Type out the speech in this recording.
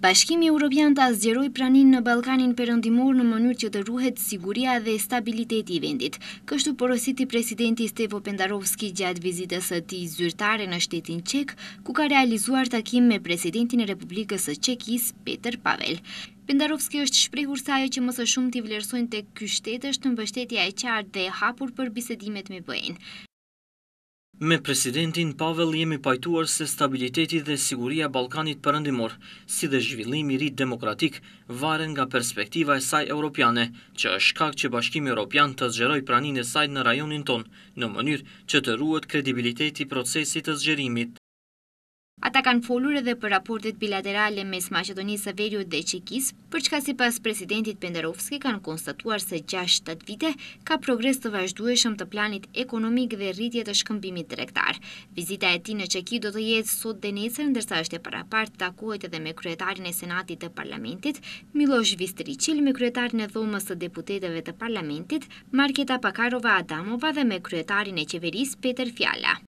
Bashkimi Europian të azgjeroj pranin në Balkanin përëndimor në mënyrë që të ruhet siguria dhe stabiliteti i vendit. Kështu porosit i presidenti Stevo Pendarovski gjatë vizitës e ti zyrtare në shtetin Qek, ku ka realizuar takim me presidentin e Republikës e Qekis, Peter Pavel. Pendarovski është shprehur sajo që mësë shumë t'i vlerësojnë të kështetështë në mbështetja e qartë dhe hapur për bisedimet me bëjnë. Me presidentin Pavel jemi pajtuar se stabiliteti dhe siguria Balkanit përëndimor, si dhe zhvillimi rrit demokratik, varen nga perspektiva e saj europiane, që është kak që bashkimi europian të zgjeroj pranin e saj në rajonin ton, në mënyrë që të ruët kredibiliteti procesit të zgjerimit. Ata kanë folur edhe për raportet bilaterale mes Macedonisë së Veriut dhe Çekis, për çka sipas presidentit Penderovski kanë konstatuar se 6 7 vite ka progres të vazhdueshëm të planit ekonomik dhe rritje të shkëmbimit tregtar. Vizita e tij në Çeki do të jetë sot dhe nesër, ndërsa është e paraqartë takohet edhe me kryetarin e Senatit të Parlamentit, Miloš Vistricil me kryetarin e Dhomës së deputeteve të Parlamentit, Marketa Pakarova Adamova dhe me kryetarin e Qeverisë Peter Fiala.